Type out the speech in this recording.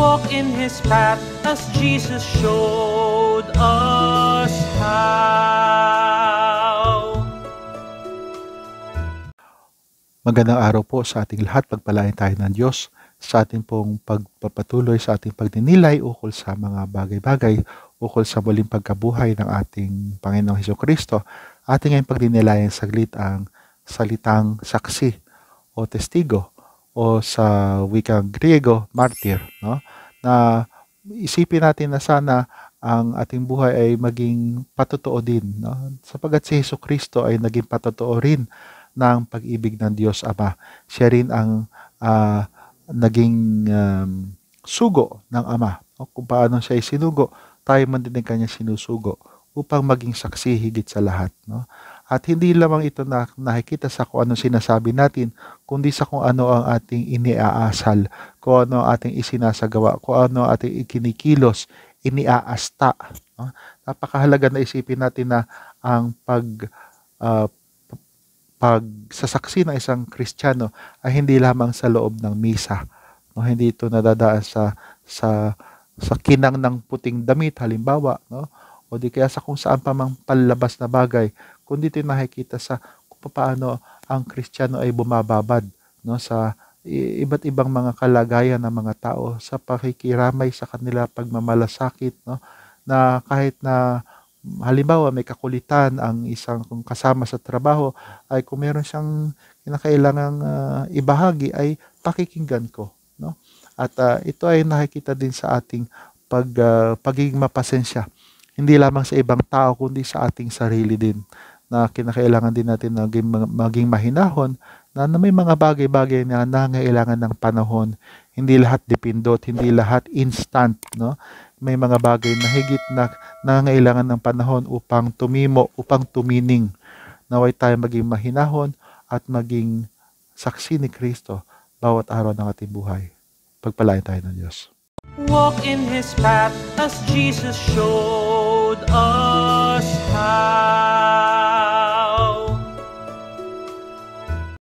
walk in His path as Jesus showed us how. Magandang araw po sa ating lahat. Pagpalain tayo ng Diyos sa ating pong pagpapatuloy sa ating pagninilay ukol sa mga bagay-bagay ukol sa muling pagkabuhay ng ating Panginoong Heso Kristo. Ating ngayong pagninilayan saglit ang salitang saksi o testigo o sa wikang Griego, martyr, no? Na isipin natin na sana ang ating buhay ay maging patotoo din, no? Sapagkat si Hesus Kristo ay naging patotoo rin ng pag-ibig ng Diyos Ama. Siya rin ang uh, naging um, sugo ng Ama. O kung paano siya sinugo, tayo man din ang kanya sinusugo upang maging saksi higit sa lahat. No? At hindi lamang ito na nakikita sa kung anong sinasabi natin, kundi sa kung ano ang ating iniaasal, kung ano ang ating isinasagawa, kung ano ang ating ikinikilos, iniaasta. No? Napakahalaga na isipin natin na ang pag uh, pagsasaksi ng isang Kristiyano ay hindi lamang sa loob ng misa. No, hindi ito nadadaan sa sa sa kinang ng puting damit halimbawa, no? O di kaya sa kung saan pa mang palabas na bagay, kundi ito nakikita sa kung paano ang Kristiyano ay bumababad no sa iba't ibang mga kalagayan ng mga tao sa pakikiramay sa kanila pagmamalasakit no na kahit na halimbawa may kakulitan ang isang kung kasama sa trabaho ay kung meron siyang kinakailangan uh, ah, ibahagi ay pakikinggan ko no at uh, ito ay nakikita din sa ating pag uh, pagiging mapasensya hindi lamang sa ibang tao kundi sa ating sarili din na kinakailangan din natin maging, maging mahinahon na, na may mga bagay-bagay na nangailangan ng panahon. Hindi lahat dipindot, hindi lahat instant, no? May mga bagay na higit na nangailangan ng panahon upang tumimo, upang tumining. Naway tayo maging mahinahon at maging saksi ni Kristo bawat araw ng ating buhay. Pagpalain tayo ng Diyos. Walk in His path as Jesus showed us.